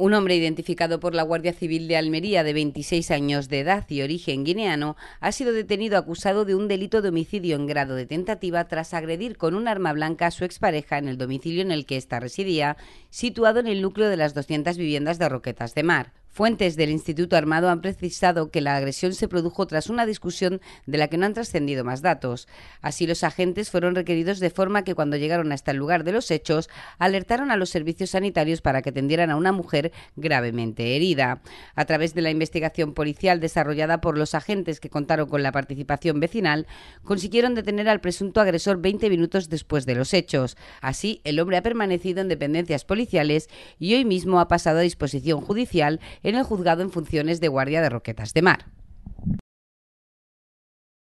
Un hombre identificado por la Guardia Civil de Almería de 26 años de edad y origen guineano ha sido detenido acusado de un delito de homicidio en grado de tentativa tras agredir con un arma blanca a su expareja en el domicilio en el que ésta residía, situado en el núcleo de las 200 viviendas de Roquetas de Mar. Fuentes del Instituto Armado han precisado que la agresión se produjo tras una discusión de la que no han trascendido más datos. Así, los agentes fueron requeridos de forma que cuando llegaron hasta el lugar de los hechos, alertaron a los servicios sanitarios para que atendieran a una mujer gravemente herida. A través de la investigación policial desarrollada por los agentes que contaron con la participación vecinal, consiguieron detener al presunto agresor 20 minutos después de los hechos. Así, el hombre ha permanecido en dependencias policiales y hoy mismo ha pasado a disposición judicial en el juzgado en funciones de guardia de Roquetas de Mar.